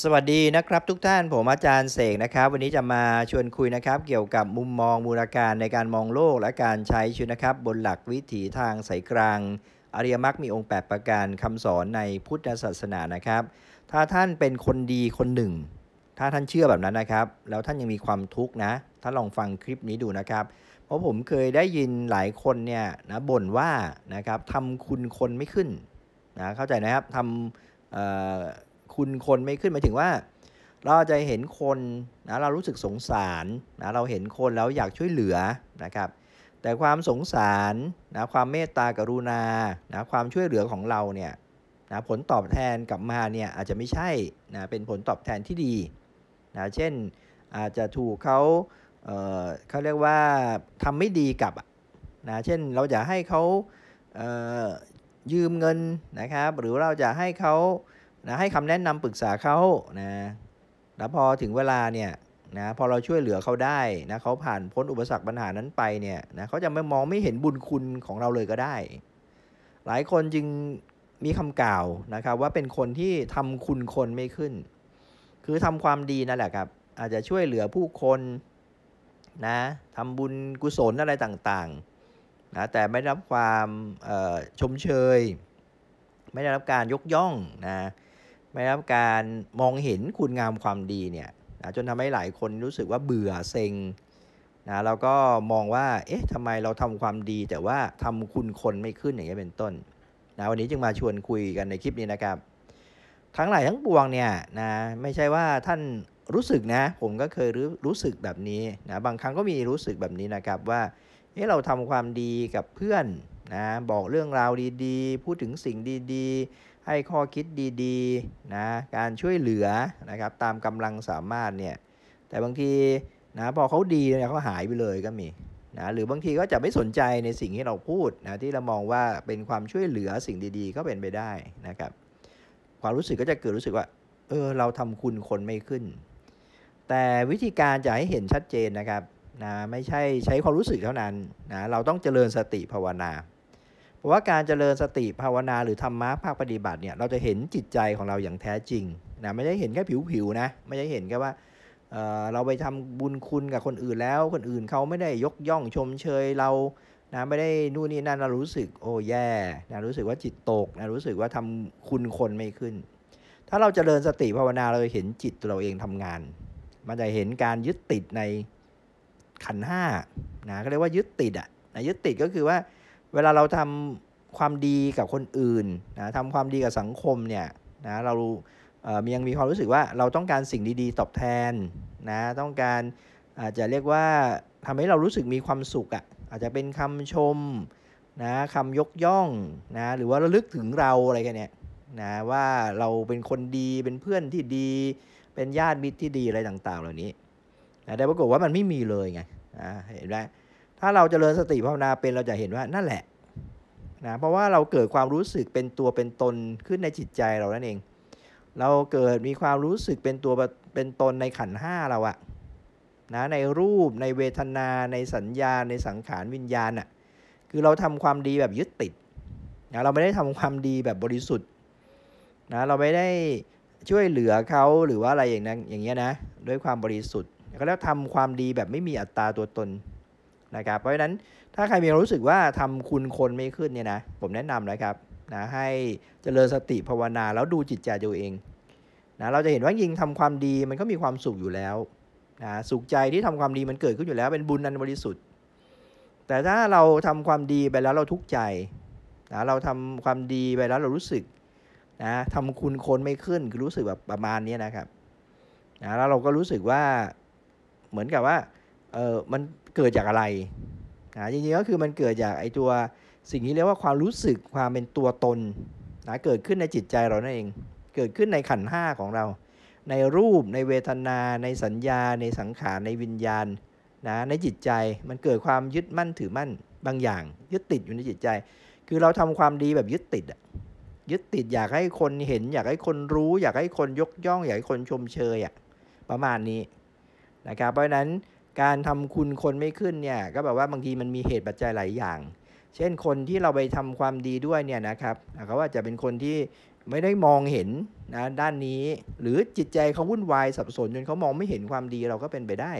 สวัสดีนะครับทุกท่าน ผมอาจารย์เสกนะครับ วันนี้จะมาชวนคุยนะครับ เกี่ยวกับมุมมองมูลการในการมองโลกและการใช้ชีวิตนะครับ บนหลักวิถีทางสายกลางอริยมรรคมีองค์8ประการคำสอนในพุทธศาสนานะครับ ถ้าท่านเป็นคนดีคนหนึ่ง ถ้าท่านเชื่อแบบนั้นนะครับ แล้วท่านยังมีความทุกข์นะท่านลองฟังคลิปนี้ดูนะครับ เพราะผมเคยได้ยินหลายคนเนี่ยนะบ่นว่านะครับทำคุณคนไม่ขึ้นนะเข้าใจนะครับทำคุณคนไม่ขึ้นหมายถึงว่าเราจะเห็นคนนะเรารู้สึกสงสารนะเราเห็นคน แล้วอยากช่วยเหลือนะครับแต่ความสงสารนะความเมตตากรุณานะความช่วยเหลือของเราเนี่ยนะผลตอบแทนกลับมาเนี่ยอาจจะไม่ใช่นะเป็นผลตอบแทนที่ดีนะเช่นอาจจะถูกเขาเเขาเรียกว่าทำไม่ดีกับนะเช่นเราจะให้เขาเยืมเงินนะครับหรือเราจะให้เขานะให้คำแนะนำปรึกษาเขานะแล้วพอถึงเวลาเนี่ย นะ พอเราช่วยเหลือเขาได้ นะเขาผ่านพ้นอุปสรรคปัญหานั้นไป เนี่ย นะเขาจะไม่มองไม่เห็นบุญคุณของเราเลยก็ได้ หลายคนจึงมีคำกล่าว นะครับ ว่าเป็นคนที่ทำคุณคนไม่ขึ้น คือทำความดีนั่นแหละครับ อาจจะช่วยเหลือผู้คน นะทำบุญกุศลอะไรต่างๆ นะ แต่ไม่ได้รับความชมเชย ไม่ได้รับการยกย่อง นะไม่รับการมองเห็นคุณงามความดีเนี่ยนะจนทำให้หลายคนรู้สึกว่าเบื่อเซ็งนะแล้วก็มองว่าเอ๊ะทำไมเราทำความดี แต่ว่าทำคุณคนไม่ขึ้นอย่างนี้เป็นต้นนะวันนี้จึงมาชวนคุยกันในคลิปนี้นะครับ ทั้งหลายทั้งปวงเนี่ยนะไม่ใช่ว่าท่านรู้สึกนะผมก็เคยรู้รู้สึกแบบนี้นะบางครั้งก็มีรู้สึกแบบนี้นะครับว่าเอ๊ะเราทำความดีกับเพื่อนนะบอกเรื่องราวดีๆ พูดถึงสิ่งดี ๆให้ข้อคิดดีๆนะการช่วยเหลือนะครับตามกำลังสามารถเนี่ยแต่บางทีนะพอเขาดีเนี่ยเขาหายไปเลยก็มีนะหรือบางทีก็จะไม่สนใจในสิ่งที่เราพูดนะที่เรามองว่าเป็นความช่วยเหลือสิ่งดีๆก็เป็นไปได้นะครับความรู้สึกก็จะเกิดรู้สึกว่าเออเราทำคุณคนไม่ขึ้น แต่วิธีการจะให้เห็นชัดเจนนะครับนะไม่ใช่ใช้ความรู้สึกเท่านั้นนะเราต้องเจริญสติภาวนาเพราะว่าการเจริญสติภาวนาหรือธรรมะภาคปฏิบัติเนี่ยเราจะเห็นจิตใจของเราอย่างแท้จริงนะไม่ได้เห็นแค่ผิวๆนะไม่ได้เห็นแค่ว่าเเราไปทำบุญคุณกับคนอื่นแล้ว คนอื่นเขาไม่ได้ยกย่องชมเชยเรานะไม่ได้นู่นนี่นั่น เรารู้สึกโอ้แย่นะรู้สึกว่าจิตตกนะรู้สึกว่าทำคุณคนไม่ขึ้น ถ้าเราจเจริญสติภาวนาเราจะเห็นจิตเราเองทำงาน มันจะเห็นการยึดติดในขันห้านะก็เรียกว่ายึดติดอะ่ะนะยึดติดก็คือว่าเวลาเราทำความดีกับคนอื่นนะทำความดีกับสังคมเนี่ยนะเราเมียังมีความรู้สึกว่าเราต้องการสิ่งดีๆ ตอบแทนนะ ต้องการอาจจะเรียกว่าทำให้เรารู้สึกมีความสุขอะ่ะอาจจะเป็นคำชมนะคำยกย่องนะหรือว่าระลึกถึงเราอะไรกันเนี่ยนะว่าเราเป็นคนดีเป็นเพื่อนที่ดีเป็นญาติมิตรที่ดีอะไรต่าง ๆ เหล่านี้นะแต่ปรากฏว่ามันไม่มีเลยไงนะเห็นไหมถ้าเราจเจริญสติภาวนาเป็นเราจะเห็นว่านั่นแหละนะเพราะว่าเราเกิดความรู้สึกเป็นตัวเป็นตนขึ้นในจิตใจเรานั่นเอง เราเกิดมีความรู้สึกเป็นตัวเป็นตนในขันห้าเราอะนะในรูปในเวทนาในสัญญา ในสังขารวิญญาณอะคือเราทำความดีแบบยึดติดนะเราไม่ได้ทำความดีแบบบริสุทธิ์นะเราไม่ได้ช่วยเหลือเขาหรือว่าอะไรอย่างนั้นอย่างเงี้ยนะด้วยความบริสุทธิ์ก็แล้วทำความดีแบบไม่มีอัตตาตัวตนนะครับ เพราะฉะนั้นถ้าใครมีรู้สึกว่าทำคุณคนไม่ขึ้นเนี่ยนะ ผมแนะนำนะครับนะให้เจริญสติภาวนาแล้วดูจิตใจตัวเองนะเราจะเห็นว่ายิงทำความดีมันก็มีความสุขอยู่แล้วนะสุขใจที่ทำความดีมันเกิดขึ้นอยู่แล้ว เป็นบุญนันบริสุทธิ์ แต่ถ้าเราทำความดีไปแล้วเราทุกข์ใจนะเราทำความดีไปแล้วเรารู้สึกนะทำคุณคนไม่ขึ้นคือรู้สึกแบบประมาณนี้นะครับนะแล้วเราก็รู้สึกว่าเหมือนกับว่าเออมันเกิดจากอะไรนะจริงๆ ก็คือมันเกิดจากไอ้ตัว สิ่งนี้เรียกว่าความรู้สึกความเป็นตัวตนนะเกิดขึ้นในจิตใจเรานั่นเอง เกิดขึ้นในขันห้าของเราในรูปในเวทนาในสัญญาในสังขารในวิญญาณนะในจิตใจมันเกิดความยึดมั่นถือมั่นบางอย่าง ยึดติดอยู่ในจิตใจ คือเราทำความดีแบบยึดติดอะยึดติดอยากให้คนเห็น อยากให้คนรู้ อยากให้คนยกย่องอยากให้คนชมเชยอะประมาณนี้นะครับ เพราะฉะนั้นการทำคุณคนไม่ขึ้นเนี่ยก็แบบว่าบางทีมันมีเหตุปัจจัยหลายอย่าง เช่นคนที่เราไปทำความดีด้วยเนี่ยนะครับเขาอาจจะเป็นคนที่ไม่ได้มองเห็นนะด้านนี้ หรือจิตใจเขาวุ่นวายสับสนจนเขามองไม่เห็นความดีเราก็เป็นไปได้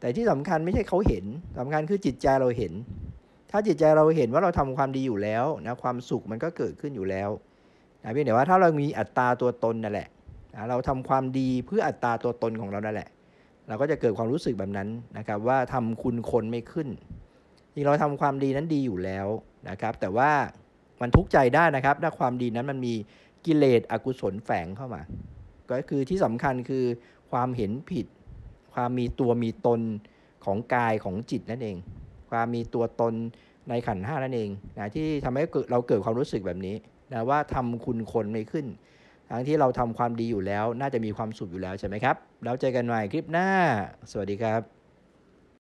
แต่ที่สำคัญไม่ใช่เขาเห็นสำคัญคือจิตใจเราเห็น ถ้าจิตใจเราเห็นว่าเราทำความดีอยู่แล้วนะความสุขมันก็เกิดขึ้นอยู่แล้วนะเพียงแต่ว่าถ้าเรามีอัตราตัวตนนั่นแหละนะเราทำความดีเพื่ออัตราตัวตนของเรานั่นแหละเราก็จะเกิดความรู้สึกแบบนั้นนะครับว่าทำคุณคนไม่ขึ้นจริงเราทำความดีนั้นดีอยู่แล้วนะครับ แต่ว่ามันทุกข์ใจได้นะครับถ้าความดีนั้นมันมีกิเลสอกุศลแฝงเข้ามาก็คือที่สำคัญคือความเห็นผิด ความมีตัวมีตนของกายของจิตนั่นเอง ความมีตัวตนในขันห้านั่นเองนะที่ทำให้เราเกิดความรู้สึกแบบนี้นะว่าทำคุณคนไม่ขึ้นทั้งที่เราทำความดีอยู่แล้ว น่าจะมีความสุขอยู่แล้วใช่ไหมครับ แล้วเจอกันใหม่คลิปหน้า สวัสดีครับ